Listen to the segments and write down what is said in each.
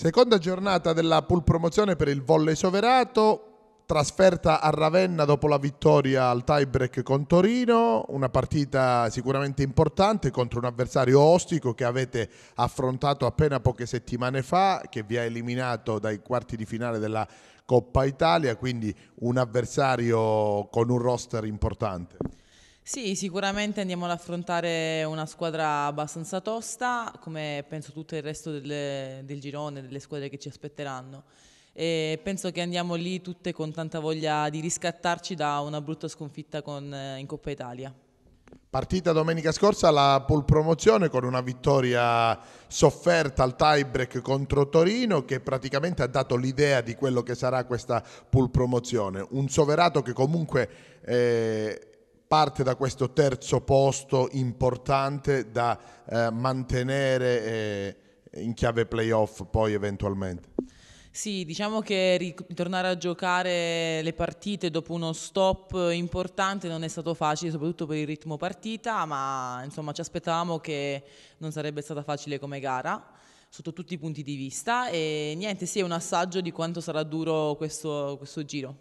Seconda giornata della pool promozione per il volley soverato, trasferta a Ravenna dopo la vittoria al tiebreak con Torino, una partita sicuramente importante contro un avversario ostico che avete affrontato appena poche settimane fa, che vi ha eliminato dai quarti di finale della Coppa Italia, quindi un avversario con un roster importante. Sì, sicuramente andiamo ad affrontare una squadra abbastanza tosta, come penso tutto il resto delle, del girone, delle squadre che ci aspetteranno. E penso che andiamo lì tutte con tanta voglia di riscattarci da una brutta sconfitta con, eh, in Coppa Italia. Partita domenica scorsa la pull promozione con una vittoria sofferta al tie break contro Torino che praticamente ha dato l'idea di quello che sarà questa pull promozione. Un soverato che comunque eh, parte da questo terzo posto importante da eh, mantenere eh, in chiave playoff poi eventualmente. Sì, diciamo che ritornare a giocare le partite dopo uno stop importante non è stato facile, soprattutto per il ritmo partita, ma insomma ci aspettavamo che non sarebbe stata facile come gara sotto tutti i punti di vista e niente, sì, è un assaggio di quanto sarà duro questo, questo giro.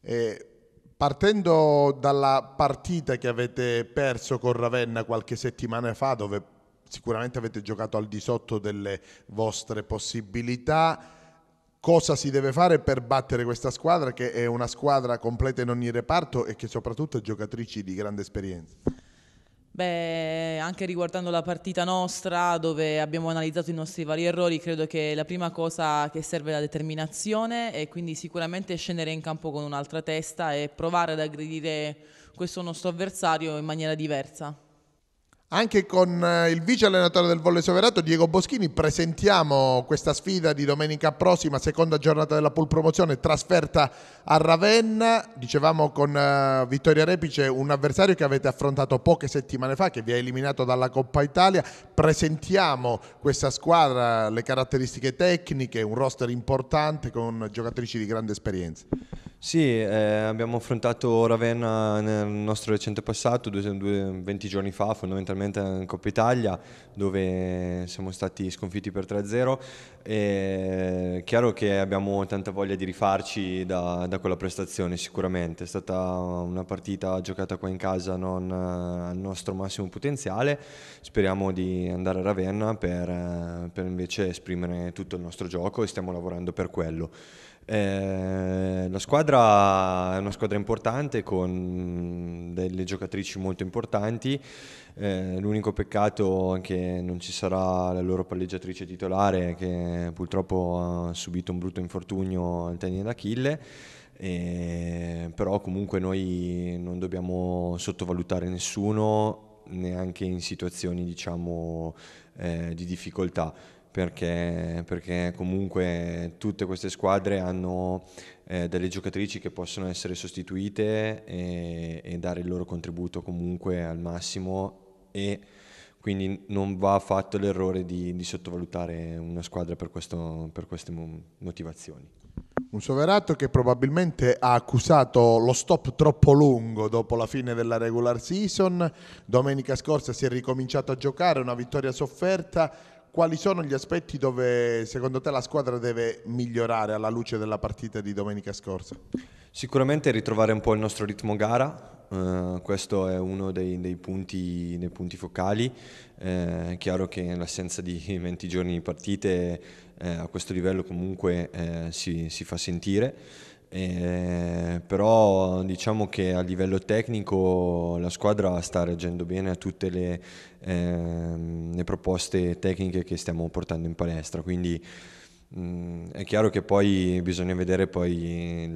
E eh, Partendo dalla partita che avete perso con Ravenna qualche settimana fa, dove sicuramente avete giocato al di sotto delle vostre possibilità, cosa si deve fare per battere questa squadra che è una squadra completa in ogni reparto e che soprattutto ha giocatrici di grande esperienza? Beh, anche riguardando la partita nostra, dove abbiamo analizzato i nostri vari errori, credo che la prima cosa che serve è la determinazione e quindi sicuramente scendere in campo con un'altra testa e provare ad aggredire questo nostro avversario in maniera diversa. Anche con eh, il vice allenatore del Volle Soverato Diego Boschini presentiamo questa sfida di domenica prossima, seconda giornata della pool promozione, trasferta a Ravenna. Dicevamo con eh, Vittoria Repice, un avversario che avete affrontato poche settimane fa, che vi ha eliminato dalla Coppa Italia. Presentiamo questa squadra, le caratteristiche tecniche, un roster importante con giocatrici di grande esperienza. Sì, eh, abbiamo affrontato Ravenna nel nostro recente passato, due, due, 20 giorni fa, fondamentalmente in Coppa Italia, dove siamo stati sconfitti per 3-0. È chiaro che abbiamo tanta voglia di rifarci da, da, quella prestazione, sicuramente. È stata una partita giocata qua in casa non eh, al nostro massimo potenziale. Speriamo di andare a Ravenna per, eh, per invece esprimere tutto il nostro gioco e stiamo lavorando per quello. Eh, la squadra è una squadra importante con delle giocatrici molto importanti. Eh, l'unico peccato è che non ci sarà la loro palleggiatrice titolare che purtroppo ha subito un brutto infortunio al tendine d'Achille. Eh, però comunque noi non dobbiamo sottovalutare nessuno neanche in situazioni diciamo, eh, di difficoltà perché, perché, comunque tutte queste squadre hanno eh, delle giocatrici che possono essere sostituite e, e, dare il loro contributo comunque al massimo e quindi non va fatto l'errore di, di sottovalutare una squadra per, questo, per queste motivazioni. Un Soverato che probabilmente ha accusato lo stop troppo lungo dopo la fine della regular season. Domenica scorsa si è ricominciato a giocare, una vittoria sofferta quali sono gli aspetti dove secondo te la squadra deve migliorare alla luce della partita di domenica scorsa? Sicuramente ritrovare un po' il nostro ritmo gara, eh, questo è uno dei, dei, punti, dei punti, focali, eh, è chiaro che in assenza di 20 giorni di partite eh, a questo livello comunque eh, si, si fa sentire. Eh, però diciamo che a livello tecnico la squadra sta reagendo bene a tutte le, ehm, le proposte tecniche che stiamo portando in palestra, quindi mh, mm, è chiaro che poi bisogna vedere poi il,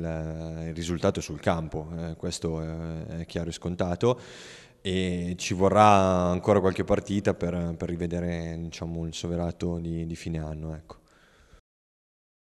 il risultato sul campo, eh, questo è, chiaro e scontato e ci vorrà ancora qualche partita per, per rivedere diciamo, il soverato di, di fine anno. Ecco.